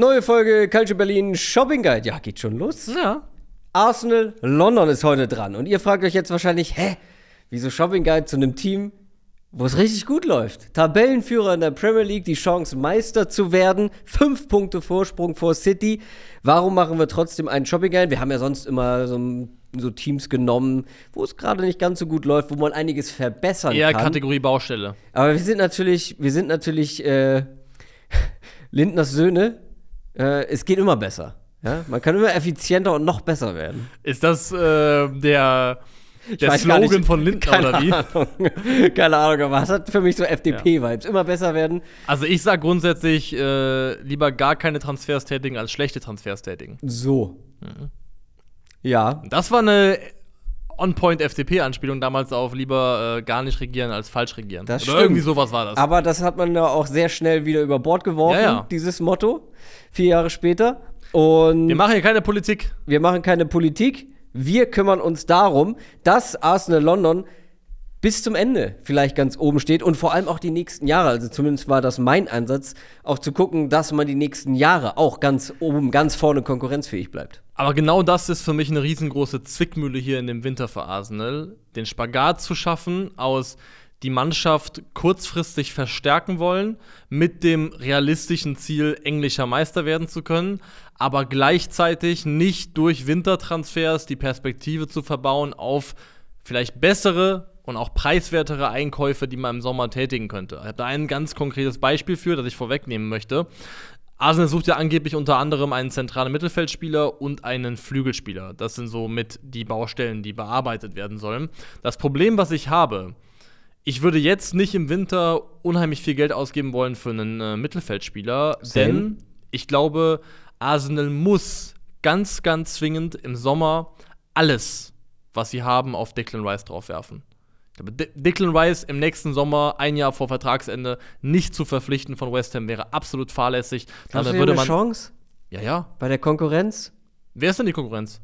Neue Folge Culture Berlin Shopping Guide. Ja, geht schon los. Ja. Arsenal London ist heute dran. Und ihr fragt euch jetzt wahrscheinlich, hä, wieso Shopping Guide zu einem Team, wo es richtig gut läuft? Tabellenführer in der Premier League, die Chance Meister zu werden, fünf Punkte Vorsprung vor City. Warum machen wir trotzdem einen Shopping Guide? Wir haben ja sonst immer so, so Teams genommen, wo es gerade nicht ganz so gut läuft, wo man einiges verbessern Eher kann. Eher Kategorie Baustelle. Aber wir sind natürlich, wir sind natürlich äh, Lindners Söhne äh, es geht immer besser. Ja? Man kann immer effizienter und noch besser werden. Ist das äh, der, der Slogan von Lindner keine oder wie? Ahnung. Keine Ahnung, aber es hat für mich so FDP-Vibes. Immer besser werden. Also ich sage grundsätzlich äh, lieber gar keine Transfers tätigen als schlechte Transfers tätigen. So. Mhm. Ja. Das war eine On-Point-FDP-Anspielung damals auf lieber äh, gar nicht regieren als falsch regieren. Das Oder irgendwie sowas war das. Aber das hat man ja auch sehr schnell wieder über Bord geworfen, ja, ja. dieses Motto. Vier Jahre später. Und wir machen hier keine Politik. Wir machen keine Politik. Wir kümmern uns darum, dass Arsenal London bis zum Ende vielleicht ganz oben steht und vor allem auch die nächsten Jahre. Also zumindest war das mein Ansatz, auch zu gucken, dass man die nächsten Jahre auch ganz oben, ganz vorne konkurrenzfähig bleibt. Aber genau das ist für mich eine riesengroße Zwickmühle hier in dem Winter für Arsenal, den Spagat zu schaffen aus die Mannschaft kurzfristig verstärken wollen, mit dem realistischen Ziel, englischer Meister werden zu können, aber gleichzeitig nicht durch Wintertransfers die Perspektive zu verbauen auf vielleicht bessere und auch preiswertere Einkäufe, die man im Sommer tätigen könnte. Ich habe da ein ganz konkretes Beispiel für, das ich vorwegnehmen möchte. Arsenal sucht ja angeblich unter anderem einen zentralen Mittelfeldspieler und einen Flügelspieler. Das sind so mit die Baustellen, die bearbeitet werden sollen. Das Problem, was ich habe, ich würde jetzt nicht im Winter unheimlich viel Geld ausgeben wollen für einen äh, Mittelfeldspieler, Same. denn ich glaube, Arsenal muss ganz, ganz zwingend im Sommer alles, was sie haben, auf Declan Rice draufwerfen glaube, Declan Rice im nächsten Sommer, ein Jahr vor Vertragsende, nicht zu verpflichten von West Ham wäre absolut fahrlässig. Glaubst Damit würde man. Eine Chance? Ja, ja. Bei der Konkurrenz? Wer ist denn die Konkurrenz?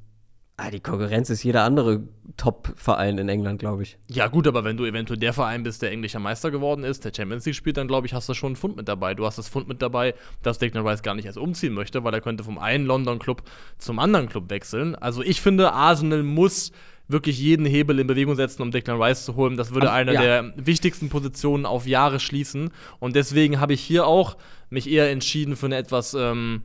Ah, die Konkurrenz ist jeder andere Top-Verein in England, glaube ich. Ja, gut, aber wenn du eventuell der Verein bist, der englischer Meister geworden ist, der Champions League spielt, dann glaube ich, hast du schon einen Fund mit dabei. Du hast das Fund mit dabei, dass Declan Rice gar nicht erst umziehen möchte, weil er könnte vom einen London-Club zum anderen Club wechseln. Also ich finde, Arsenal muss wirklich jeden Hebel in Bewegung setzen, um Declan Rice zu holen. Das würde Ach, eine ja. der wichtigsten Positionen auf Jahre schließen. Und deswegen habe ich hier auch mich eher entschieden für eine etwas, ähm,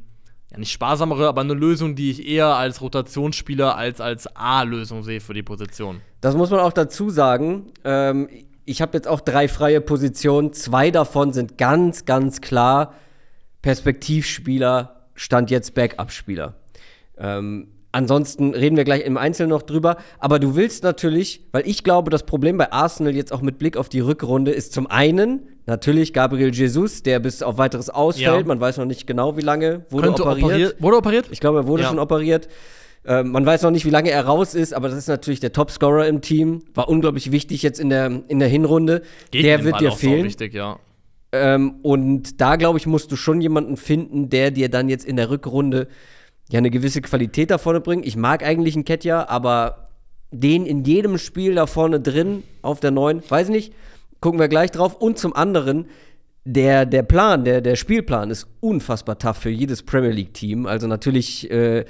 ja nicht sparsamere, aber eine Lösung, die ich eher als Rotationsspieler als als A-Lösung sehe für die Position. Das muss man auch dazu sagen. Ähm, ich habe jetzt auch drei freie Positionen. Zwei davon sind ganz, ganz klar Perspektivspieler, Stand jetzt Backup-Spieler. Ähm, Ansonsten reden wir gleich im Einzelnen noch drüber. Aber du willst natürlich, weil ich glaube, das Problem bei Arsenal jetzt auch mit Blick auf die Rückrunde ist zum einen natürlich Gabriel Jesus, der bis auf weiteres ausfällt. Ja. Man weiß noch nicht genau, wie lange wurde Könnte operiert. Operier wurde operiert? Ich glaube, er wurde ja. schon operiert. Äh, man weiß noch nicht, wie lange er raus ist, aber das ist natürlich der Topscorer im Team. War unglaublich wichtig jetzt in der, in der Hinrunde. Gegen der wird dir fehlen. Wichtig, ja. ähm, und da, glaube ich, musst du schon jemanden finden, der dir dann jetzt in der Rückrunde ja eine gewisse Qualität da vorne bringen. Ich mag eigentlich einen Ketja, aber den in jedem Spiel da vorne drin auf der neuen, weiß nicht, gucken wir gleich drauf. Und zum anderen, der, der Plan, der, der Spielplan ist unfassbar tough für jedes Premier League-Team. Also natürlich äh,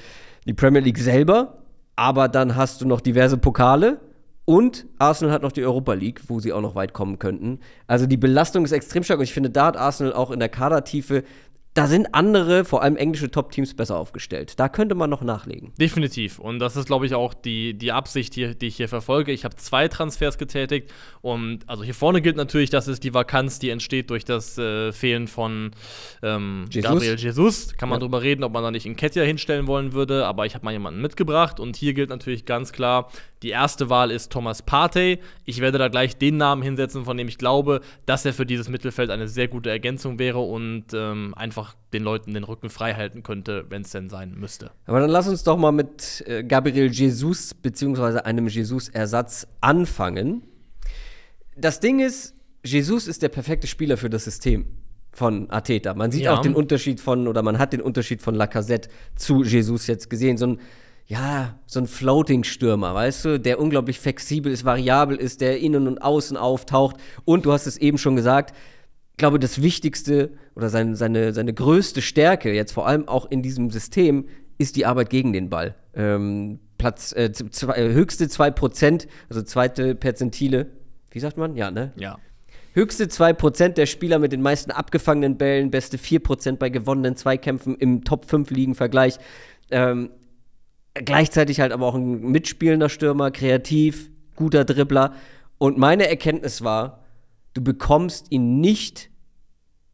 die Premier League selber, aber dann hast du noch diverse Pokale. Und Arsenal hat noch die Europa League, wo sie auch noch weit kommen könnten. Also die Belastung ist extrem stark und ich finde, da hat Arsenal auch in der Kadertiefe da sind andere, vor allem englische Top-Teams, besser aufgestellt. Da könnte man noch nachlegen. Definitiv. Und das ist, glaube ich, auch die, die Absicht, hier, die ich hier verfolge. Ich habe zwei Transfers getätigt. Und also hier vorne gilt natürlich, das ist die Vakanz, die entsteht durch das äh, Fehlen von ähm, Jesus. Gabriel Jesus. Kann man ja. drüber reden, ob man da nicht in Ketja hinstellen wollen würde. Aber ich habe mal jemanden mitgebracht. Und hier gilt natürlich ganz klar, die erste Wahl ist Thomas Partey. Ich werde da gleich den Namen hinsetzen, von dem ich glaube, dass er für dieses Mittelfeld eine sehr gute Ergänzung wäre und ähm, einfach einfach den Leuten den Rücken frei halten könnte, wenn es denn sein müsste. Aber dann lass uns doch mal mit äh, Gabriel Jesus bzw. einem Jesus-Ersatz anfangen. Das Ding ist, Jesus ist der perfekte Spieler für das System von Ateta. Man sieht ja. auch den Unterschied von, oder man hat den Unterschied von Lacazette zu Jesus jetzt gesehen. So ein, ja, so ein Floating-Stürmer, weißt du, der unglaublich flexibel ist, variabel ist, der innen und außen auftaucht. Und du hast es eben schon gesagt, glaube, das Wichtigste oder sein, seine, seine größte Stärke, jetzt vor allem auch in diesem System, ist die Arbeit gegen den Ball. Ähm, Platz, äh, zwei, äh, höchste 2%, also zweite Perzentile, wie sagt man? Ja, ne? Ja. Höchste 2% der Spieler mit den meisten abgefangenen Bällen, beste 4% bei gewonnenen Zweikämpfen im Top 5-Ligen-Vergleich. Ähm, gleichzeitig halt aber auch ein mitspielender Stürmer, kreativ, guter Dribbler. Und meine Erkenntnis war, du bekommst ihn nicht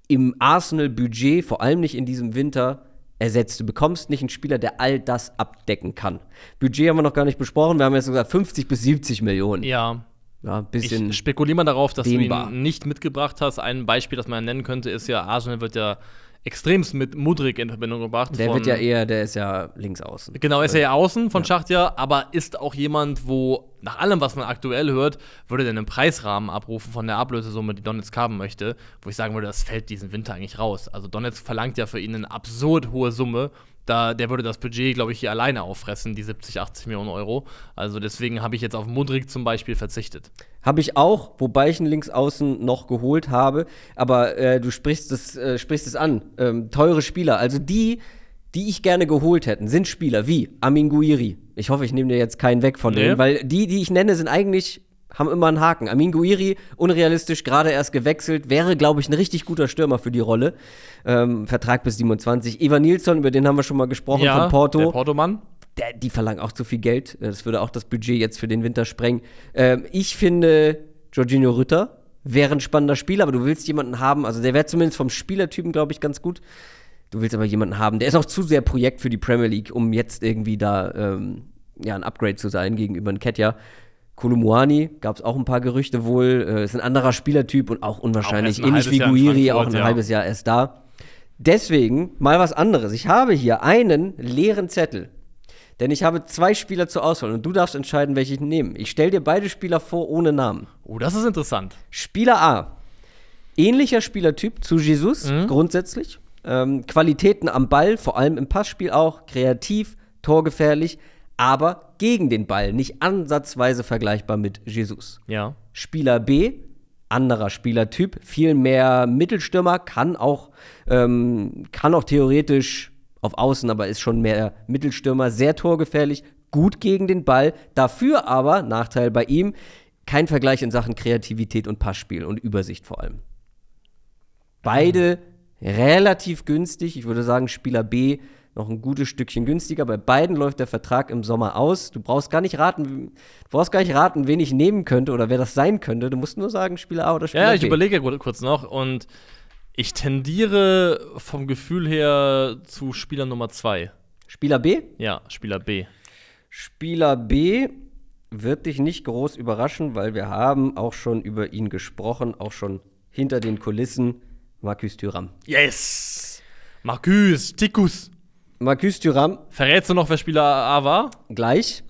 im Arsenal-Budget, vor allem nicht in diesem Winter, ersetzt. Du bekommst nicht einen Spieler, der all das abdecken kann. Budget haben wir noch gar nicht besprochen. Wir haben jetzt gesagt 50 bis 70 Millionen. Ja. Ja, ein bisschen ich spekuliere mal darauf, dass dehnbar. du ihn nicht mitgebracht hast. Ein Beispiel, das man nennen könnte, ist ja, Arsenal wird ja extremst mit Mudrik in Verbindung gebracht. Der von, wird ja eher, der ist ja links außen. Genau, ist ja eher außen von ja. Schachtja, aber ist auch jemand, wo nach allem, was man aktuell hört, würde der einen Preisrahmen abrufen von der Ablösesumme, die Donetsk haben möchte, wo ich sagen würde, das fällt diesen Winter eigentlich raus. Also Donetsk verlangt ja für ihn eine absurd hohe Summe da, der würde das Budget, glaube ich, hier alleine auffressen, die 70, 80 Millionen Euro. Also deswegen habe ich jetzt auf Mudrik zum Beispiel verzichtet. Habe ich auch, wobei ich ihn links außen noch geholt habe. Aber äh, du sprichst es, äh, sprichst es an. Ähm, teure Spieler. Also die, die ich gerne geholt hätten, sind Spieler wie Amin Guiri. Ich hoffe, ich nehme dir jetzt keinen weg von nee. denen, weil die, die ich nenne, sind eigentlich haben immer einen Haken. Amin Guiri, unrealistisch, gerade erst gewechselt, wäre, glaube ich, ein richtig guter Stürmer für die Rolle. Ähm, Vertrag bis 27. Eva Nilsson, über den haben wir schon mal gesprochen, ja, von Porto. Der Portomann. Der, die verlangen auch zu viel Geld. Äh, das würde auch das Budget jetzt für den Winter sprengen. Ähm, ich finde, Jorginho Rütter wäre ein spannender Spieler, aber du willst jemanden haben, also der wäre zumindest vom Spielertypen, glaube ich, ganz gut. Du willst aber jemanden haben, der ist auch zu sehr Projekt für die Premier League, um jetzt irgendwie da ähm, ja, ein Upgrade zu sein gegenüber einem Ketja. Kolumuani gab es auch ein paar Gerüchte wohl, äh, ist ein anderer Spielertyp und auch unwahrscheinlich, auch ähnlich wie Guiri, auch ein ja. halbes Jahr erst da. Deswegen mal was anderes. Ich habe hier einen leeren Zettel. Denn ich habe zwei Spieler zur Auswahl und du darfst entscheiden, welche ich nehme. Ich stelle dir beide Spieler vor ohne Namen. Oh, das ist interessant. Spieler A. Ähnlicher Spielertyp zu Jesus mhm. grundsätzlich. Ähm, Qualitäten am Ball, vor allem im Passspiel auch. Kreativ, torgefährlich, aber gegen den Ball, nicht ansatzweise vergleichbar mit Jesus. Ja. Spieler B, anderer Spielertyp, viel mehr Mittelstürmer, kann auch, ähm, kann auch theoretisch auf Außen, aber ist schon mehr Mittelstürmer, sehr torgefährlich, gut gegen den Ball, dafür aber, Nachteil bei ihm, kein Vergleich in Sachen Kreativität und Passspiel und Übersicht vor allem. Beide mhm. relativ günstig, ich würde sagen, Spieler B noch ein gutes Stückchen günstiger. Bei beiden läuft der Vertrag im Sommer aus. Du brauchst gar nicht raten, du brauchst gar nicht raten, wen ich nehmen könnte oder wer das sein könnte. Du musst nur sagen, Spieler A oder Spieler B. Ja, ich B. überlege kurz noch und ich tendiere vom Gefühl her zu Spieler Nummer zwei. Spieler B? Ja, Spieler B. Spieler B wird dich nicht groß überraschen, weil wir haben auch schon über ihn gesprochen, auch schon hinter den Kulissen. Marcus Thüram. Yes! Marcus, Tikus. Marcus Thuram. Verrätst du noch, wer Spieler A war? Gleich.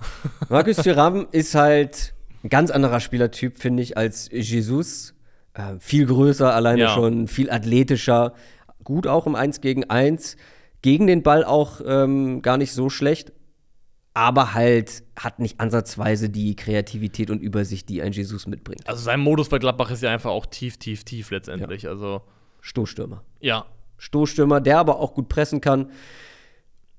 Marcus Thuram ist halt ein ganz anderer Spielertyp, finde ich, als Jesus. Äh, viel größer alleine ja. schon, viel athletischer. Gut auch im 1 gegen 1. Gegen den Ball auch ähm, gar nicht so schlecht. Aber halt hat nicht ansatzweise die Kreativität und Übersicht, die ein Jesus mitbringt. Also sein Modus bei Gladbach ist ja einfach auch tief, tief, tief letztendlich. Ja. Also Stoßstürmer. Ja. Stoßstürmer, der aber auch gut pressen kann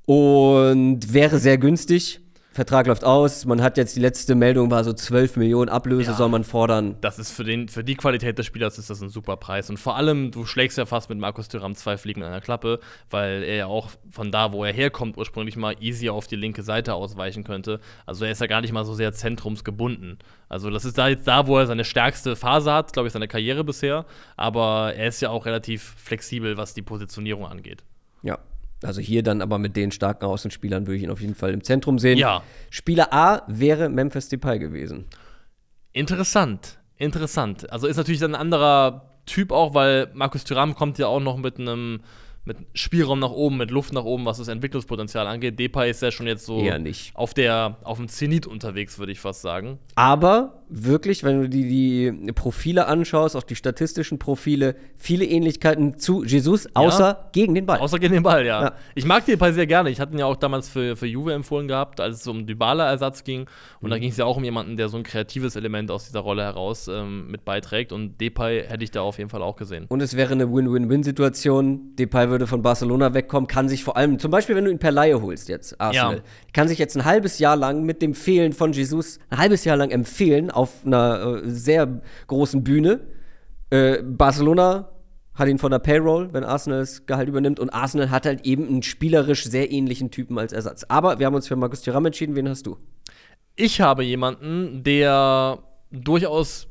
und wäre sehr günstig. Vertrag läuft aus, man hat jetzt die letzte Meldung, war so 12 Millionen Ablöse ja, soll man fordern. Das ist für, den, für die Qualität des Spielers ist das ein super Preis. Und vor allem, du schlägst ja fast mit Markus Thuram zwei Fliegen in einer Klappe, weil er ja auch von da, wo er herkommt, ursprünglich mal easy auf die linke Seite ausweichen könnte. Also er ist ja gar nicht mal so sehr zentrumsgebunden. Also das ist da jetzt da, wo er seine stärkste Phase hat, glaube ich, seine Karriere bisher. Aber er ist ja auch relativ flexibel, was die Positionierung angeht. Ja, also hier dann aber mit den starken Außenspielern würde ich ihn auf jeden Fall im Zentrum sehen. Ja. Spieler A wäre Memphis Depay gewesen. Interessant, interessant. Also ist natürlich ein anderer Typ auch, weil Markus Thuram kommt ja auch noch mit einem mit Spielraum nach oben, mit Luft nach oben, was das Entwicklungspotenzial angeht. Depay ist ja schon jetzt so auf der auf dem Zenit unterwegs, würde ich fast sagen. Aber wirklich, wenn du die, die Profile anschaust, auch die statistischen Profile, viele Ähnlichkeiten zu Jesus, außer ja. gegen den Ball. Außer gegen den Ball, ja. ja. Ich mag den Ball sehr gerne. Ich hatte ihn ja auch damals für, für Juve empfohlen gehabt, als es um Dybala-Ersatz ging. Und mhm. da ging es ja auch um jemanden, der so ein kreatives Element aus dieser Rolle heraus ähm, mit beiträgt. Und Depay hätte ich da auf jeden Fall auch gesehen. Und es wäre eine Win-Win-Win-Situation. Depay würde von Barcelona wegkommen, kann sich vor allem, zum Beispiel, wenn du ihn per Laie holst jetzt, Arsenal, ja. kann sich jetzt ein halbes Jahr lang mit dem Fehlen von Jesus, ein halbes Jahr lang empfehlen, auf einer äh, sehr großen Bühne. Äh, Barcelona hat ihn von der Payroll, wenn Arsenal das Gehalt übernimmt. Und Arsenal hat halt eben einen spielerisch sehr ähnlichen Typen als Ersatz. Aber wir haben uns für Markus Thuram entschieden. Wen hast du? Ich habe jemanden, der durchaus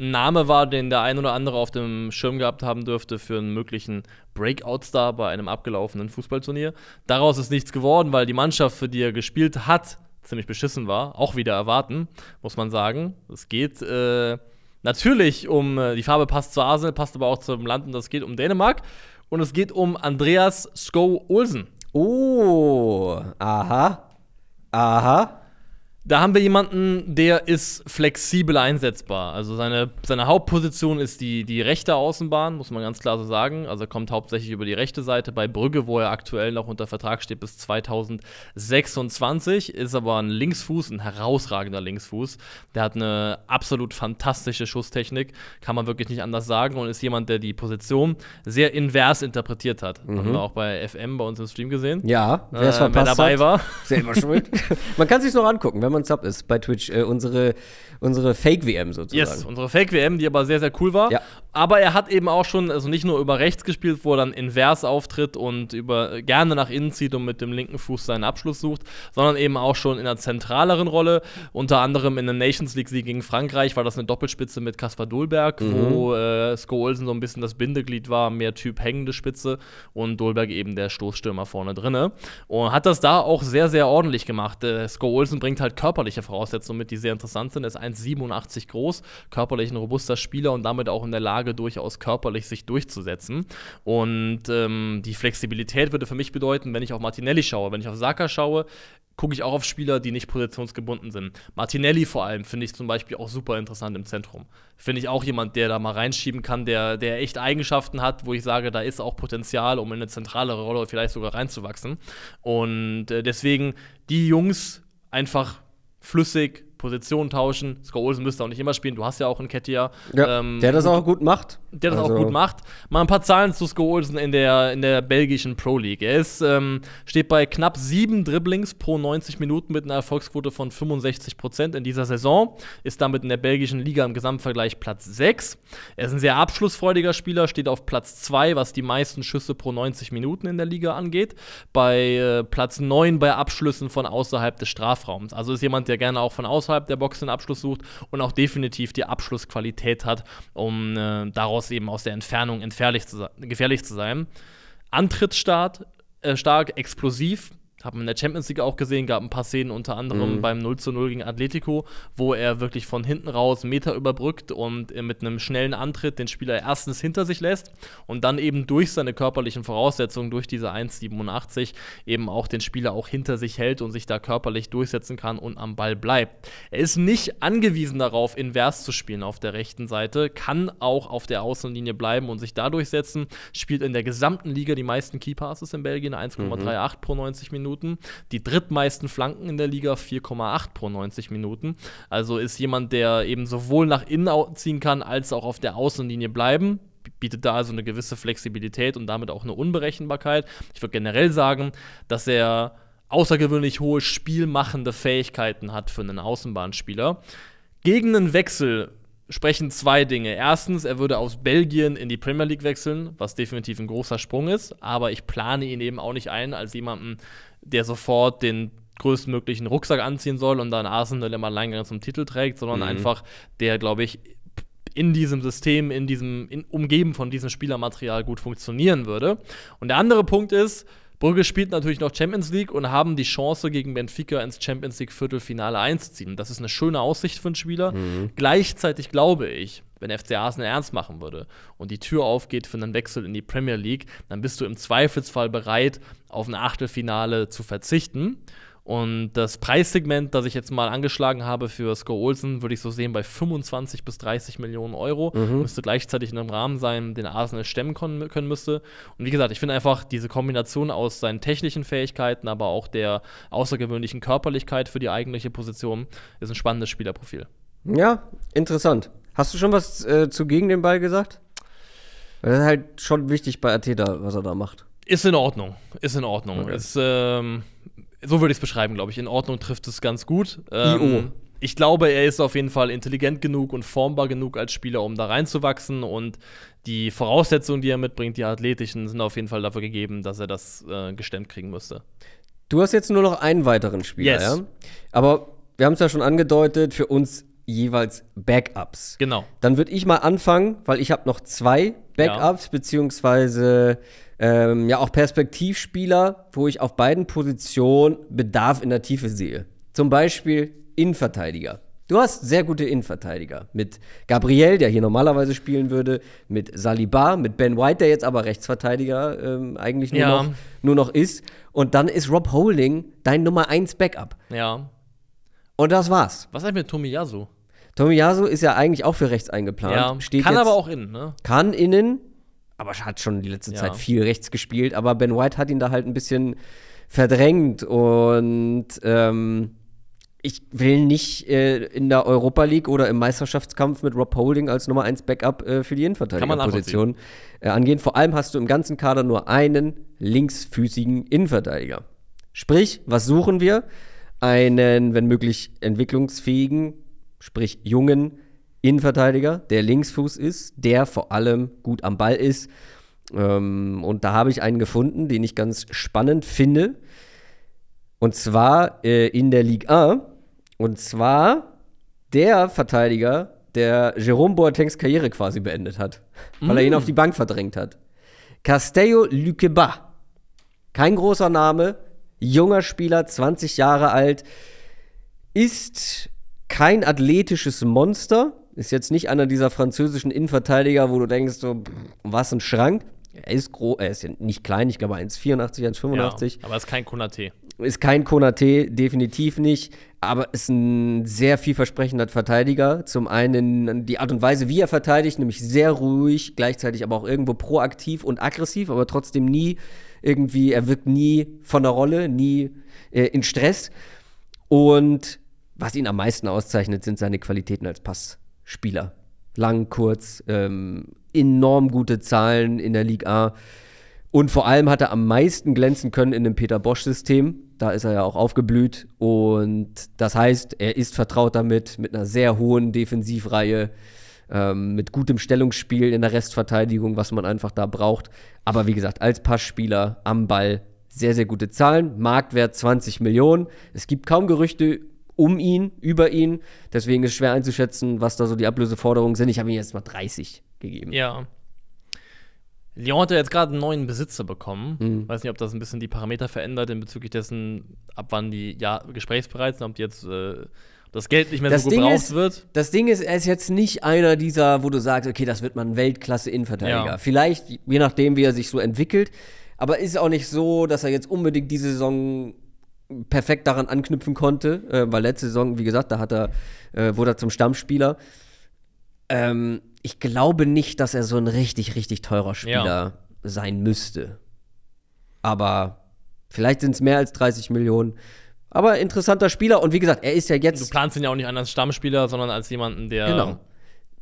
ein Name war, den der ein oder andere auf dem Schirm gehabt haben dürfte für einen möglichen Breakout-Star bei einem abgelaufenen Fußballturnier. Daraus ist nichts geworden, weil die Mannschaft, für die er gespielt hat, ziemlich beschissen war, auch wieder erwarten, muss man sagen. Es geht äh, natürlich um, äh, die Farbe passt zu Arsenal, passt aber auch zum Land und es geht um Dänemark. Und es geht um Andreas Sko Olsen. Oh, aha. Aha. Da haben wir jemanden, der ist flexibel einsetzbar. Also seine, seine Hauptposition ist die, die rechte Außenbahn, muss man ganz klar so sagen. Also er kommt hauptsächlich über die rechte Seite. Bei Brügge, wo er aktuell noch unter Vertrag steht bis 2026, ist aber ein Linksfuß, ein herausragender Linksfuß. Der hat eine absolut fantastische Schusstechnik, kann man wirklich nicht anders sagen und ist jemand, der die Position sehr invers interpretiert hat. Mhm. Haben wir auch bei FM bei uns im Stream gesehen. Ja, äh, wer dabei hat, war. Selber schuld. man kann sich noch angucken, wenn man One Sub ist bei Twitch. Äh, unsere unsere Fake-WM sozusagen. Yes, unsere Fake-WM, die aber sehr, sehr cool war. Ja. Aber er hat eben auch schon, also nicht nur über rechts gespielt, wo er dann invers auftritt und über, äh, gerne nach innen zieht und mit dem linken Fuß seinen Abschluss sucht, sondern eben auch schon in einer zentraleren Rolle. Unter anderem in der Nations League-Sieg gegen Frankreich war das eine Doppelspitze mit Kaspar Dolberg, mhm. wo äh, Sko Olsen so ein bisschen das Bindeglied war, mehr Typ hängende Spitze und Dolberg eben der Stoßstürmer vorne drinne. Und hat das da auch sehr, sehr ordentlich gemacht. Äh, Sko Olsen bringt halt Körper körperliche Voraussetzungen mit, die sehr interessant sind. Er ist 1,87 groß, körperlich ein robuster Spieler und damit auch in der Lage, durchaus körperlich sich durchzusetzen. Und ähm, die Flexibilität würde für mich bedeuten, wenn ich auf Martinelli schaue, wenn ich auf Saka schaue, gucke ich auch auf Spieler, die nicht positionsgebunden sind. Martinelli vor allem finde ich zum Beispiel auch super interessant im Zentrum. Finde ich auch jemand, der da mal reinschieben kann, der, der echt Eigenschaften hat, wo ich sage, da ist auch Potenzial, um in eine zentralere Rolle vielleicht sogar reinzuwachsen. Und äh, deswegen die Jungs einfach flüssig, Positionen tauschen. Scott Olsen müsste auch nicht immer spielen. Du hast ja auch einen Kettier. Ja, ähm, der das auch gut macht. Der das also. auch gut macht. Mal ein paar Zahlen zu Scott Olsen in der, in der belgischen Pro League. Er ist, ähm, steht bei knapp sieben Dribblings pro 90 Minuten mit einer Erfolgsquote von 65 Prozent in dieser Saison. Ist damit in der belgischen Liga im Gesamtvergleich Platz 6. Er ist ein sehr abschlussfreudiger Spieler, steht auf Platz 2, was die meisten Schüsse pro 90 Minuten in der Liga angeht. Bei äh, Platz 9 bei Abschlüssen von außerhalb des Strafraums. Also ist jemand, der gerne auch von außen außerhalb der Box den Abschluss sucht und auch definitiv die Abschlussqualität hat, um äh, daraus eben aus der Entfernung entfährlich zu gefährlich zu sein. Antrittsstart äh, stark, explosiv, hat man in der Champions League auch gesehen, gab ein paar Szenen, unter anderem mhm. beim 0 zu 0 gegen Atletico, wo er wirklich von hinten raus Meter überbrückt und äh, mit einem schnellen Antritt den Spieler erstens hinter sich lässt und dann eben durch seine körperlichen Voraussetzungen, durch diese 1,87 eben auch den Spieler auch hinter sich hält und sich da körperlich durchsetzen kann und am Ball bleibt. Er ist nicht angewiesen darauf, invers zu spielen auf der rechten Seite, kann auch auf der Außenlinie bleiben und sich da durchsetzen, spielt in der gesamten Liga die meisten Key Passes in Belgien, 1,38 mhm. pro 90 Minuten. Minuten. Die drittmeisten Flanken in der Liga 4,8 pro 90 Minuten. Also ist jemand, der eben sowohl nach innen ziehen kann, als auch auf der Außenlinie bleiben bietet da also eine gewisse Flexibilität und damit auch eine Unberechenbarkeit. Ich würde generell sagen, dass er außergewöhnlich hohe spielmachende Fähigkeiten hat für einen Außenbahnspieler. Gegen einen Wechsel sprechen zwei Dinge. Erstens, er würde aus Belgien in die Premier League wechseln, was definitiv ein großer Sprung ist, aber ich plane ihn eben auch nicht ein als jemanden, der sofort den größtmöglichen Rucksack anziehen soll und dann Arsenal im Alleingang zum Titel trägt, sondern mhm. einfach der, glaube ich, in diesem System, in diesem in, Umgeben von diesem Spielermaterial gut funktionieren würde. Und der andere Punkt ist, Brügge spielt natürlich noch Champions League und haben die Chance, gegen Benfica ins Champions League Viertelfinale einzuziehen. Das ist eine schöne Aussicht für einen Spieler. Mhm. Gleichzeitig glaube ich, wenn FC Arsenal ernst machen würde und die Tür aufgeht für einen Wechsel in die Premier League, dann bist du im Zweifelsfall bereit, auf ein Achtelfinale zu verzichten. Und das Preissegment, das ich jetzt mal angeschlagen habe für Score Olsen, würde ich so sehen bei 25 bis 30 Millionen Euro. Mhm. Müsste gleichzeitig in einem Rahmen sein, den Arsenal stemmen können müsste. Und wie gesagt, ich finde einfach diese Kombination aus seinen technischen Fähigkeiten, aber auch der außergewöhnlichen Körperlichkeit für die eigentliche Position, ist ein spannendes Spielerprofil. Ja, interessant. Hast du schon was äh, zu gegen den Ball gesagt? Das ist halt schon wichtig bei Ateta, was er da macht. Ist in Ordnung, ist in Ordnung. Okay. Ist, ähm, so würde ich es beschreiben, glaube ich. In Ordnung trifft es ganz gut. Ähm, ich glaube, er ist auf jeden Fall intelligent genug und formbar genug als Spieler, um da reinzuwachsen. Und die Voraussetzungen, die er mitbringt, die athletischen, sind auf jeden Fall dafür gegeben, dass er das äh, gestemmt kriegen müsste. Du hast jetzt nur noch einen weiteren Spieler, yes. ja? Aber wir haben es ja schon angedeutet, für uns jeweils Backups. Genau. Dann würde ich mal anfangen, weil ich habe noch zwei Backups, ja. beziehungsweise ähm, ja auch Perspektivspieler, wo ich auf beiden Positionen Bedarf in der Tiefe sehe. Zum Beispiel Innenverteidiger. Du hast sehr gute Innenverteidiger. Mit Gabriel, der hier normalerweise spielen würde, mit Saliba, mit Ben White, der jetzt aber Rechtsverteidiger ähm, eigentlich nur, ja. noch, nur noch ist. Und dann ist Rob Holding dein Nummer 1 Backup. Ja. Und das war's. Was ist eigentlich mit Tomiyasu? Tomiyasu ist ja eigentlich auch für rechts eingeplant. Ja. Steht kann jetzt, aber auch innen, ne? Kann innen, aber hat schon die letzte ja. Zeit viel rechts gespielt. Aber Ben White hat ihn da halt ein bisschen verdrängt und ähm, ich will nicht äh, in der Europa League oder im Meisterschaftskampf mit Rob Holding als Nummer 1 Backup äh, für die Innenverteidigerposition äh, angehen. Vor allem hast du im ganzen Kader nur einen linksfüßigen Innenverteidiger. Sprich, was suchen wir? Einen, wenn möglich, entwicklungsfähigen, sprich jungen Innenverteidiger, der Linksfuß ist, der vor allem gut am Ball ist. Ähm, und da habe ich einen gefunden, den ich ganz spannend finde. Und zwar äh, in der Ligue 1. Und zwar der Verteidiger, der Jerome Boatengs Karriere quasi beendet hat, weil er ihn mm. auf die Bank verdrängt hat. Castello Luqueba. Kein großer Name, junger Spieler, 20 Jahre alt, ist kein athletisches Monster, ist jetzt nicht einer dieser französischen Innenverteidiger, wo du denkst, so, was ein Schrank. Er ist groß, er ist ja nicht klein, ich glaube 1,84, 1,85. Ja, aber ist kein Konate. Ist kein Konate, definitiv nicht. Aber ist ein sehr vielversprechender Verteidiger. Zum einen die Art und Weise, wie er verteidigt, nämlich sehr ruhig, gleichzeitig aber auch irgendwo proaktiv und aggressiv, aber trotzdem nie irgendwie, er wirkt nie von der Rolle, nie äh, in Stress. Und was ihn am meisten auszeichnet, sind seine Qualitäten als Pass. Spieler. Lang, kurz, ähm, enorm gute Zahlen in der Liga A. Und vor allem hat er am meisten glänzen können in dem Peter Bosch-System. Da ist er ja auch aufgeblüht. Und das heißt, er ist vertraut damit, mit einer sehr hohen Defensivreihe, ähm, mit gutem Stellungsspiel in der Restverteidigung, was man einfach da braucht. Aber wie gesagt, als Passspieler am Ball sehr, sehr gute Zahlen. Marktwert 20 Millionen. Es gibt kaum Gerüchte um ihn, über ihn. Deswegen ist es schwer einzuschätzen, was da so die Ablöseforderungen sind. Ich habe ihm jetzt mal 30 gegeben. Ja. Lyon hat ja jetzt gerade einen neuen Besitzer bekommen. Mhm. Weiß nicht, ob das ein bisschen die Parameter verändert in bezüglich dessen, ab wann die ja, gesprächsbereit sind, ob die jetzt äh, das Geld nicht mehr das so Ding gebraucht ist, wird. Das Ding ist, er ist jetzt nicht einer dieser, wo du sagst, okay, das wird man Weltklasse-Innenverteidiger. Ja. Vielleicht, je nachdem, wie er sich so entwickelt. Aber ist auch nicht so, dass er jetzt unbedingt diese Saison perfekt daran anknüpfen konnte, äh, weil letzte Saison, wie gesagt, da hat er, äh, wurde er zum Stammspieler. Ähm, ich glaube nicht, dass er so ein richtig, richtig teurer Spieler ja. sein müsste. Aber vielleicht sind es mehr als 30 Millionen. Aber interessanter Spieler und wie gesagt, er ist ja jetzt. Du planst ihn ja auch nicht an als Stammspieler, sondern als jemanden, der genau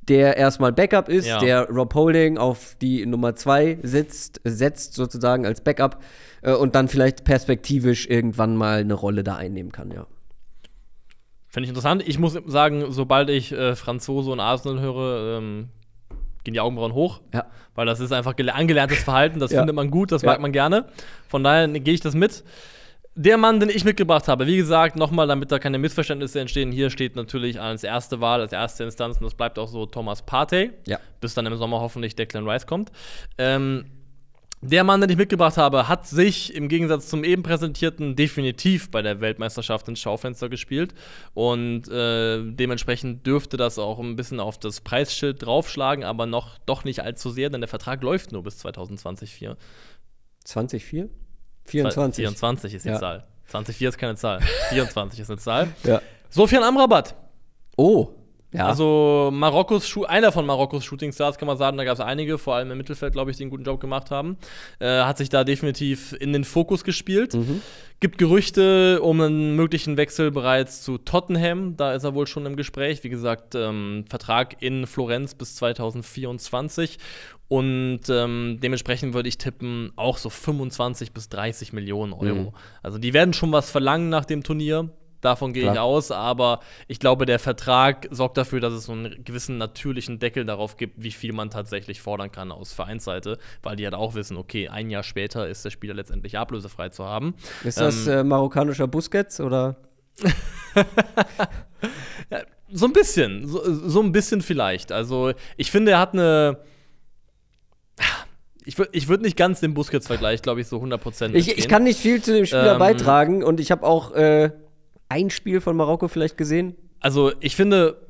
der erstmal Backup ist, ja. der Rob Holding auf die Nummer 2 setzt, setzt sozusagen als Backup äh, und dann vielleicht perspektivisch irgendwann mal eine Rolle da einnehmen kann, ja. Finde ich interessant. Ich muss sagen, sobald ich äh, Franzose und Arsenal höre, ähm, gehen die Augenbrauen hoch. Ja. Weil das ist einfach angelerntes Verhalten, das ja. findet man gut, das mag man gerne. Von daher ne, gehe ich das mit der Mann, den ich mitgebracht habe, wie gesagt, nochmal, damit da keine Missverständnisse entstehen, hier steht natürlich als erste Wahl, als erste Instanz, und das bleibt auch so, Thomas Partey, ja. bis dann im Sommer hoffentlich Declan Rice kommt. Ähm, der Mann, den ich mitgebracht habe, hat sich im Gegensatz zum eben präsentierten definitiv bei der Weltmeisterschaft ins Schaufenster gespielt und äh, dementsprechend dürfte das auch ein bisschen auf das Preisschild draufschlagen, aber noch doch nicht allzu sehr, denn der Vertrag läuft nur bis 2024. 2024? 24. 24 ist die ja. Zahl. 24 ist keine Zahl. 24 ist eine Zahl. Ja. Sofian Amrabat. Oh. Ja. Also Marokkos einer von Marokkos Shootingstars kann man sagen, da gab es einige, vor allem im Mittelfeld, glaube ich, die einen guten Job gemacht haben. Äh, hat sich da definitiv in den Fokus gespielt. Mhm. Gibt Gerüchte um einen möglichen Wechsel bereits zu Tottenham. Da ist er wohl schon im Gespräch. Wie gesagt, ähm, Vertrag in Florenz bis 2024. Und ähm, dementsprechend würde ich tippen, auch so 25 bis 30 Millionen Euro. Mhm. Also die werden schon was verlangen nach dem Turnier. Davon gehe ich aus, aber ich glaube, der Vertrag sorgt dafür, dass es so einen gewissen natürlichen Deckel darauf gibt, wie viel man tatsächlich fordern kann aus Vereinsseite, weil die halt auch wissen, okay, ein Jahr später ist der Spieler letztendlich ablösefrei zu haben. Ist das ähm, äh, marokkanischer Busquets oder? so ein bisschen, so, so ein bisschen vielleicht. Also ich finde, er hat eine ich, ich würde nicht ganz den Busquets-Vergleich, glaube ich, so 100% ich, ich kann nicht viel zu dem Spieler ähm, beitragen und ich habe auch äh, ein Spiel von Marokko vielleicht gesehen. Also, ich finde,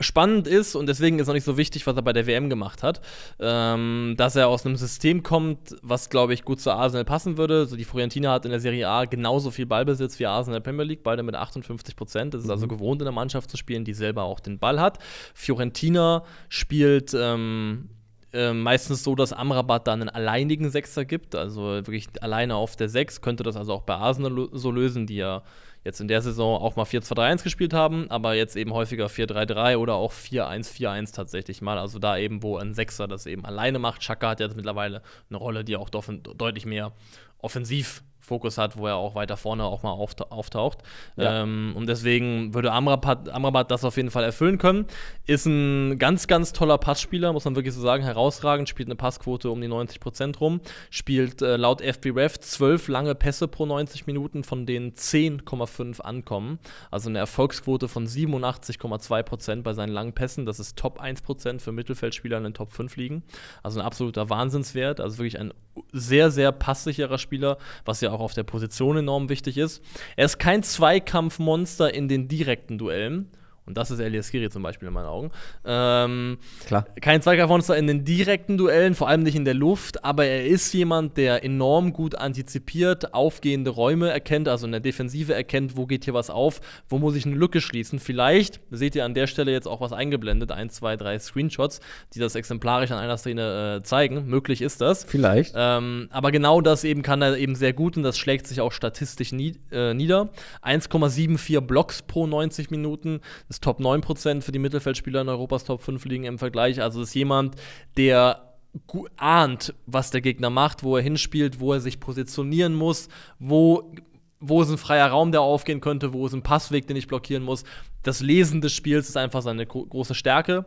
spannend ist und deswegen ist auch nicht so wichtig, was er bei der WM gemacht hat, ähm, dass er aus einem System kommt, was, glaube ich, gut zu Arsenal passen würde. So, die Fiorentina hat in der Serie A genauso viel Ballbesitz wie Arsenal in der Premier League, beide mit 58 Das ist also mhm. also gewohnt, in einer Mannschaft zu spielen, die selber auch den Ball hat. Fiorentina spielt. Ähm, äh, meistens so, dass Amrabat dann einen alleinigen Sechser gibt, also wirklich alleine auf der Sechs, könnte das also auch bei Arsenal so lösen, die ja jetzt in der Saison auch mal 4-2-3-1 gespielt haben, aber jetzt eben häufiger 4-3-3 oder auch 4-1-4-1 tatsächlich mal. Also da eben, wo ein Sechser das eben alleine macht. Chaka hat jetzt mittlerweile eine Rolle, die auch deutlich mehr offensiv Fokus hat, wo er auch weiter vorne auch mal auftaucht. Ja. Ähm, und deswegen würde Amrabat, Amrabat das auf jeden Fall erfüllen können. Ist ein ganz, ganz toller Passspieler, muss man wirklich so sagen, herausragend, spielt eine Passquote um die 90 Prozent rum, spielt äh, laut FBref zwölf lange Pässe pro 90 Minuten, von denen 10,5 ankommen. Also eine Erfolgsquote von 87,2 Prozent bei seinen langen Pässen. Das ist Top 1 Prozent für Mittelfeldspieler in den Top 5 liegen. Also ein absoluter Wahnsinnswert. Also wirklich ein sehr, sehr passsicherer Spieler, was ja auch auch auf der Position enorm wichtig ist. Er ist kein Zweikampfmonster in den direkten Duellen, und das ist Elias Giri zum Beispiel in meinen Augen. Ähm, Klar. Kein Zweikampfmonster in den direkten Duellen, vor allem nicht in der Luft, aber er ist jemand, der enorm gut antizipiert, aufgehende Räume erkennt, also in der Defensive erkennt, wo geht hier was auf, wo muss ich eine Lücke schließen. Vielleicht seht ihr an der Stelle jetzt auch was eingeblendet, ein, zwei, drei Screenshots, die das exemplarisch an einer Szene äh, zeigen. Möglich ist das. Vielleicht. Ähm, aber genau das eben kann er eben sehr gut und das schlägt sich auch statistisch nie, äh, nieder. 1,74 Blocks pro 90 Minuten. Das ist Top 9% für die Mittelfeldspieler in Europas Top 5 liegen im Vergleich. Also ist jemand, der ahnt, was der Gegner macht, wo er hinspielt, wo er sich positionieren muss, wo, wo ist ein freier Raum, der aufgehen könnte, wo ist ein Passweg, den ich blockieren muss. Das Lesen des Spiels ist einfach seine große Stärke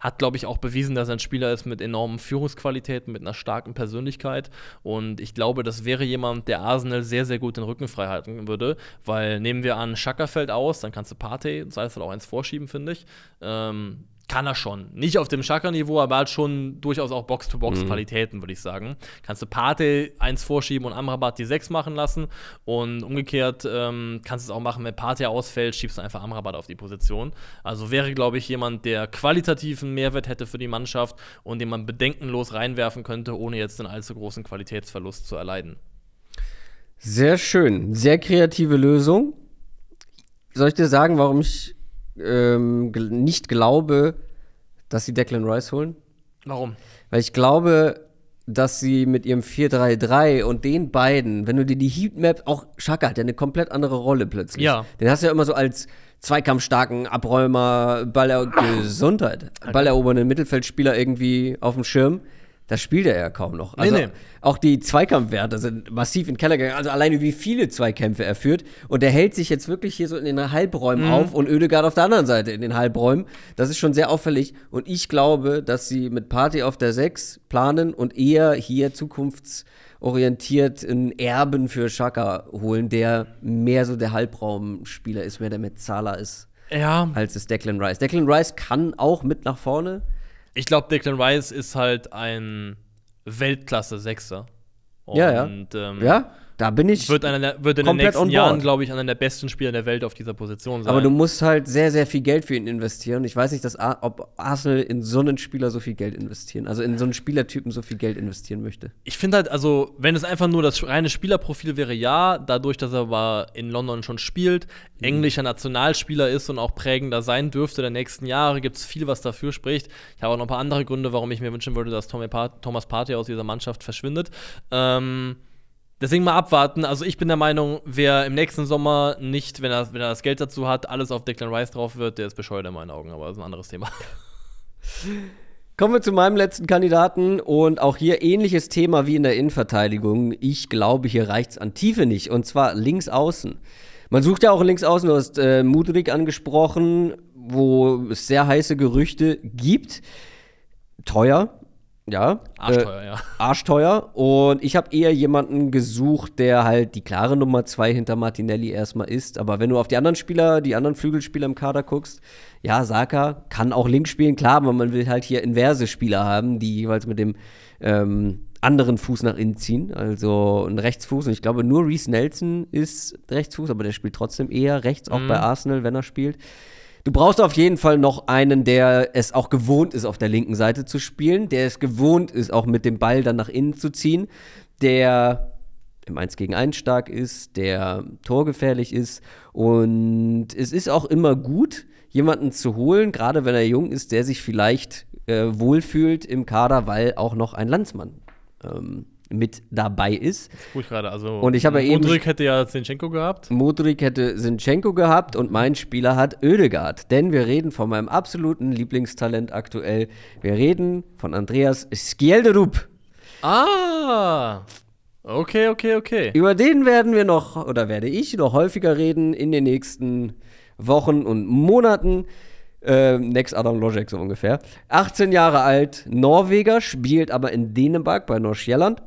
hat, glaube ich, auch bewiesen, dass er ein Spieler ist mit enormen Führungsqualitäten, mit einer starken Persönlichkeit. Und ich glaube, das wäre jemand, der Arsenal sehr, sehr gut den Rücken frei halten würde. Weil nehmen wir an, Schacker fällt aus, dann kannst du Partey, sei es halt auch eins vorschieben, finde ich. Ähm, kann er schon. Nicht auf dem Chakra-Niveau, aber hat schon durchaus auch Box-to-Box-Qualitäten, mhm. würde ich sagen. Kannst du Pate eins vorschieben und Amrabat die sechs machen lassen. Und umgekehrt ähm, kannst du es auch machen, wenn Pate ausfällt, schiebst du einfach Amrabat auf die Position. Also wäre, glaube ich, jemand, der qualitativen Mehrwert hätte für die Mannschaft und den man bedenkenlos reinwerfen könnte, ohne jetzt einen allzu großen Qualitätsverlust zu erleiden. Sehr schön. Sehr kreative Lösung. Soll ich dir sagen, warum ich ähm, nicht glaube, dass sie Declan Rice holen. Warum? Weil ich glaube, dass sie mit ihrem 4-3-3 und den beiden, wenn du dir die Heatmap, auch Schaka hat ja eine komplett andere Rolle plötzlich. Ja. Den hast du ja immer so als zweikampfstarken Abräumer, Baller Gesundheit, ballerobernden Mittelfeldspieler irgendwie auf dem Schirm das spielt er ja kaum noch. Also nee, nee. auch die Zweikampfwerte sind massiv in den Keller gegangen. Also alleine wie viele Zweikämpfe er führt. Und er hält sich jetzt wirklich hier so in den Halbräumen mhm. auf und Ödegaard auf der anderen Seite in den Halbräumen. Das ist schon sehr auffällig. Und ich glaube, dass sie mit Party auf der 6 planen und eher hier zukunftsorientiert einen Erben für Schaka holen, der mehr so der Halbraumspieler ist, mehr der Metzala ist. Ja. Als es Declan Rice. Declan Rice kann auch mit nach vorne. Ich glaube, Declan Rice ist halt ein Weltklasse-Sechser. Und, ja, ja. Ähm, ja? Da bin ich. Wird, einer, wird in den nächsten Jahren, glaube ich, einer der besten Spieler der Welt auf dieser Position sein. Aber du musst halt sehr, sehr viel Geld für ihn investieren. Ich weiß nicht, dass Ar ob Arsenal in so einen Spieler so viel Geld investieren, also in so einen Spielertypen so viel Geld investieren möchte. Ich finde halt, also, wenn es einfach nur das reine Spielerprofil wäre, ja, dadurch, dass er aber in London schon spielt, mhm. englischer Nationalspieler ist und auch prägender sein dürfte der nächsten Jahre, gibt es viel, was dafür spricht. Ich habe auch noch ein paar andere Gründe, warum ich mir wünschen würde, dass Thomas Partey aus dieser Mannschaft verschwindet. Ähm Deswegen mal abwarten. Also ich bin der Meinung, wer im nächsten Sommer nicht, wenn er, wenn er das Geld dazu hat, alles auf Declan Rice drauf wird, der ist bescheuert in meinen Augen, aber das ist ein anderes Thema. Kommen wir zu meinem letzten Kandidaten und auch hier ähnliches Thema wie in der Innenverteidigung. Ich glaube, hier reicht es an Tiefe nicht und zwar links außen. Man sucht ja auch links außen, du hast äh, Mudrik angesprochen, wo es sehr heiße Gerüchte gibt. Teuer, ja. Arschteuer, äh, ja. Arschteuer. Und ich habe eher jemanden gesucht, der halt die klare Nummer zwei hinter Martinelli erstmal ist. Aber wenn du auf die anderen Spieler, die anderen Flügelspieler im Kader guckst, ja, Saka kann auch links spielen, klar, aber man will halt hier inverse Spieler haben, die jeweils mit dem ähm, anderen Fuß nach innen ziehen, also ein Rechtsfuß. Und ich glaube, nur Reese Nelson ist Rechtsfuß, aber der spielt trotzdem eher rechts, auch mhm. bei Arsenal, wenn er spielt. Du brauchst auf jeden Fall noch einen, der es auch gewohnt ist, auf der linken Seite zu spielen, der es gewohnt ist, auch mit dem Ball dann nach innen zu ziehen, der im 1 gegen 1 stark ist, der torgefährlich ist. Und es ist auch immer gut, jemanden zu holen, gerade wenn er jung ist, der sich vielleicht äh, wohlfühlt im Kader, weil auch noch ein Landsmann ähm, mit dabei ist. Das gucke ich gerade. Also und ich habe ja eben Modric hätte ja Zinchenko gehabt. Modric hätte Zinchenko gehabt und mein Spieler hat Ödegaard. Denn wir reden von meinem absoluten Lieblingstalent aktuell. Wir reden von Andreas Skjelderup. Ah! Okay, okay, okay. Über den werden wir noch oder werde ich noch häufiger reden in den nächsten Wochen und Monaten. Äh, next Adam Logic so ungefähr. 18 Jahre alt, Norweger, spielt aber in Dänemark bei Nordschjelland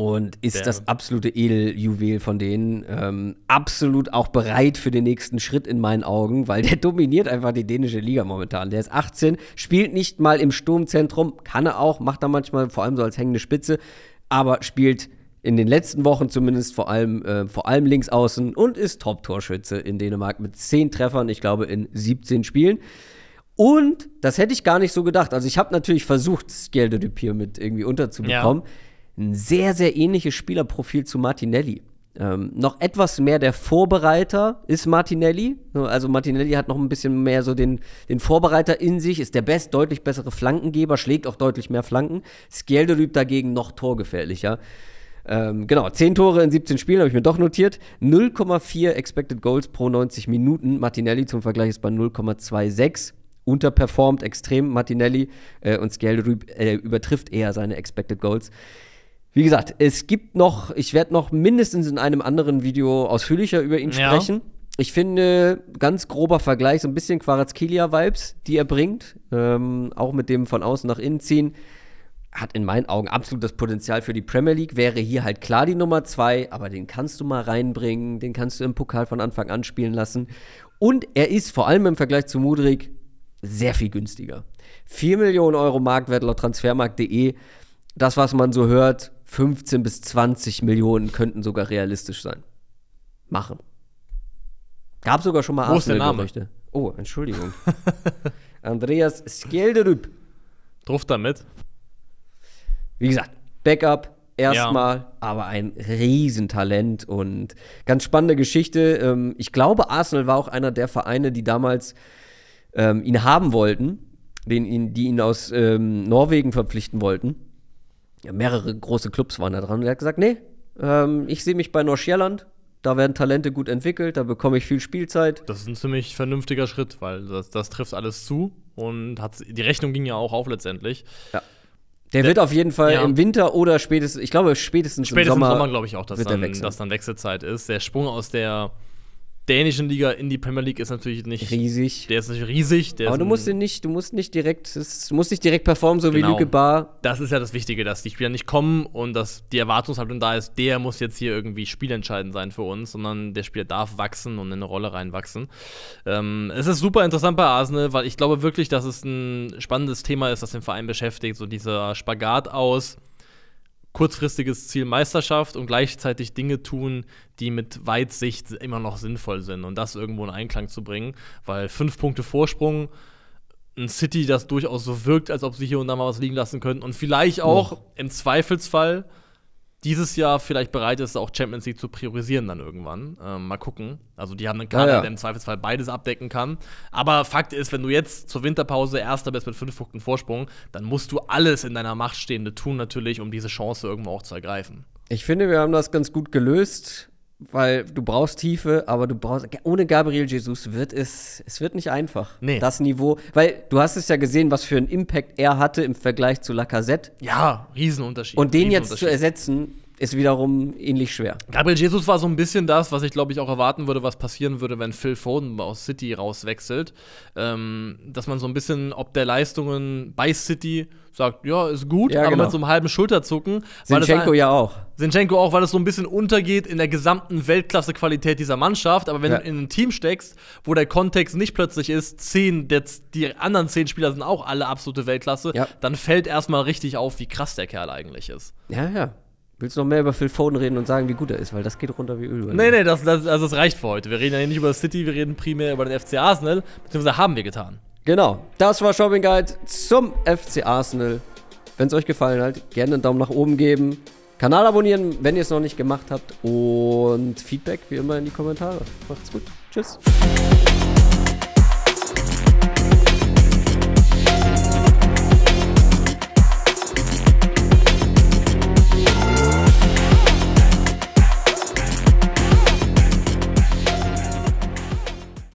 und ist Damn. das absolute Edeljuwel von denen. Ähm, absolut auch bereit für den nächsten Schritt in meinen Augen, weil der dominiert einfach die dänische Liga momentan. Der ist 18, spielt nicht mal im Sturmzentrum, kann er auch, macht er manchmal vor allem so als hängende Spitze, aber spielt in den letzten Wochen zumindest vor allem, äh, vor allem links außen und ist Top-Torschütze in Dänemark mit 10 Treffern, ich glaube, in 17 Spielen. Und das hätte ich gar nicht so gedacht. Also ich habe natürlich versucht, Skelde Dupir mit irgendwie unterzubekommen. Ja ein sehr, sehr ähnliches Spielerprofil zu Martinelli. Ähm, noch etwas mehr der Vorbereiter ist Martinelli. Ne, also Martinelli hat noch ein bisschen mehr so den, den Vorbereiter in sich, ist der best, deutlich bessere Flankengeber, schlägt auch deutlich mehr Flanken. Skelderüb dagegen noch torgefährlicher. Ähm, genau, 10 Tore in 17 Spielen habe ich mir doch notiert. 0,4 Expected Goals pro 90 Minuten. Martinelli zum Vergleich ist bei 0,26. Unterperformt extrem Martinelli äh, und Skelderüb äh, übertrifft eher seine Expected Goals. Wie gesagt, es gibt noch, ich werde noch mindestens in einem anderen Video ausführlicher über ihn ja. sprechen. Ich finde, ganz grober Vergleich, so ein bisschen Quarazkilia-Vibes, die er bringt, ähm, auch mit dem von außen nach innen ziehen, hat in meinen Augen absolut das Potenzial für die Premier League. Wäre hier halt klar die Nummer zwei, aber den kannst du mal reinbringen, den kannst du im Pokal von Anfang an spielen lassen. Und er ist vor allem im Vergleich zu Mudrik sehr viel günstiger. 4 Millionen Euro Marktwert laut transfermarkt.de. Das, was man so hört, 15 bis 20 Millionen könnten sogar realistisch sein. Machen. Gab sogar schon mal Arsenal-Gerüchte. der Oh, Entschuldigung. Andreas Skelderüb. Druff damit. Wie gesagt, Backup erstmal, ja. aber ein Riesentalent und ganz spannende Geschichte. Ähm, ich glaube, Arsenal war auch einer der Vereine, die damals ähm, ihn haben wollten, die ihn aus ähm, Norwegen verpflichten wollten mehrere große Clubs waren da dran. Und er hat gesagt, nee, ähm, ich sehe mich bei Nordsjelland. Da werden Talente gut entwickelt, da bekomme ich viel Spielzeit. Das ist ein ziemlich vernünftiger Schritt, weil das, das trifft alles zu und hat, die Rechnung ging ja auch auf letztendlich. Ja. Der, der wird auf jeden Fall ja. im Winter oder spätestens, ich glaube spätestens, spätestens im Sommer, Sommer glaube ich auch, dass dann, dass dann Wechselzeit ist. Der Sprung aus der dänischen Liga in die Premier League ist natürlich nicht riesig. Der ist nicht riesig. Aber du musst nicht, du musst nicht direkt, du musst nicht direkt performen, so genau. wie Lüge Bar. Das ist ja das Wichtige, dass die Spieler nicht kommen und dass die Erwartungshaltung da ist, der muss jetzt hier irgendwie spielentscheidend sein für uns, sondern der Spieler darf wachsen und in eine Rolle reinwachsen. Ähm, es ist super interessant bei Arsenal, weil ich glaube wirklich, dass es ein spannendes Thema ist, das den Verein beschäftigt, so dieser Spagat aus kurzfristiges Ziel Meisterschaft und gleichzeitig Dinge tun, die mit Weitsicht immer noch sinnvoll sind und das irgendwo in Einklang zu bringen, weil fünf Punkte Vorsprung ein City, das durchaus so wirkt, als ob sie hier und da mal was liegen lassen könnten und vielleicht auch oh. im Zweifelsfall dieses Jahr vielleicht bereit ist, auch Champions League zu priorisieren dann irgendwann. Ähm, mal gucken. Also die haben einen Kader, ja, ja. der im Zweifelsfall beides abdecken kann. Aber Fakt ist, wenn du jetzt zur Winterpause Erster bist mit fünf Punkten Vorsprung, dann musst du alles in deiner Macht Stehende tun natürlich, um diese Chance irgendwo auch zu ergreifen. Ich finde, wir haben das ganz gut gelöst weil du brauchst Tiefe, aber du brauchst ohne Gabriel Jesus wird es es wird nicht einfach. Nee. Das Niveau, weil du hast es ja gesehen, was für einen Impact er hatte im Vergleich zu Lacazette. Ja, Riesenunterschied. Und den Riesenunterschied. jetzt zu ersetzen, ist wiederum ähnlich schwer. Gabriel Jesus war so ein bisschen das, was ich glaube ich auch erwarten würde, was passieren würde, wenn Phil Foden aus City rauswechselt. Ähm, dass man so ein bisschen ob der Leistungen bei City sagt, ja, ist gut, ja, aber genau. mit so einem halben Schulterzucken. Sinchenko ja auch. Sinchenko auch, weil es so ein bisschen untergeht in der gesamten Weltklasse-Qualität dieser Mannschaft. Aber wenn ja. du in ein Team steckst, wo der Kontext nicht plötzlich ist, zehn, der, die anderen zehn Spieler sind auch alle absolute Weltklasse, ja. dann fällt erstmal richtig auf, wie krass der Kerl eigentlich ist. Ja, ja. Willst du noch mehr über Phil Foden reden und sagen, wie gut er ist? Weil das geht runter wie Öl. Nee, nee, das, das, also das reicht für heute. Wir reden ja nicht über City, wir reden primär über den FC Arsenal. Beziehungsweise haben wir getan. Genau. Das war Shopping Guide zum FC Arsenal. Wenn es euch gefallen hat, gerne einen Daumen nach oben geben. Kanal abonnieren, wenn ihr es noch nicht gemacht habt. Und Feedback wie immer in die Kommentare. Macht's gut. Tschüss.